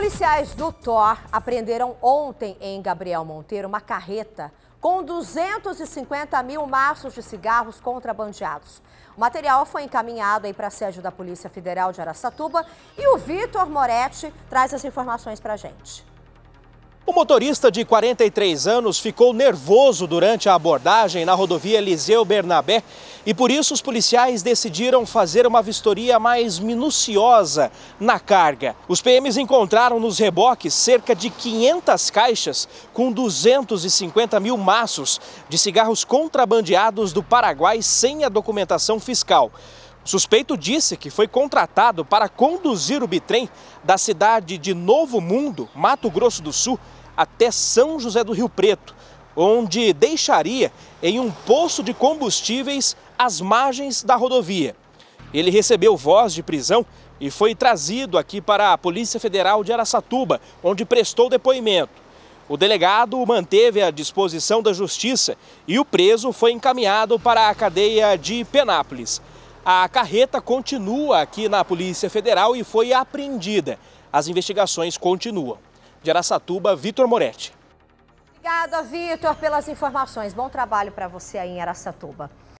Policiais do Thor apreenderam ontem em Gabriel Monteiro uma carreta com 250 mil maços de cigarros contrabandeados. O material foi encaminhado para a sede da Polícia Federal de Araçatuba e o Vitor Moretti traz as informações para a gente. O motorista de 43 anos ficou nervoso durante a abordagem na rodovia Eliseu Bernabé e por isso os policiais decidiram fazer uma vistoria mais minuciosa na carga. Os PMs encontraram nos reboques cerca de 500 caixas com 250 mil maços de cigarros contrabandeados do Paraguai sem a documentação fiscal. Suspeito disse que foi contratado para conduzir o bitrem da cidade de Novo Mundo, Mato Grosso do Sul, até São José do Rio Preto, onde deixaria em um poço de combustíveis às margens da rodovia. Ele recebeu voz de prisão e foi trazido aqui para a Polícia Federal de Araçatuba, onde prestou depoimento. O delegado o manteve à disposição da justiça e o preso foi encaminhado para a cadeia de Penápolis. A carreta continua aqui na Polícia Federal e foi apreendida. As investigações continuam. De Araçatuba, Vitor Moretti. Obrigada, Vitor, pelas informações. Bom trabalho para você aí em Araçatuba.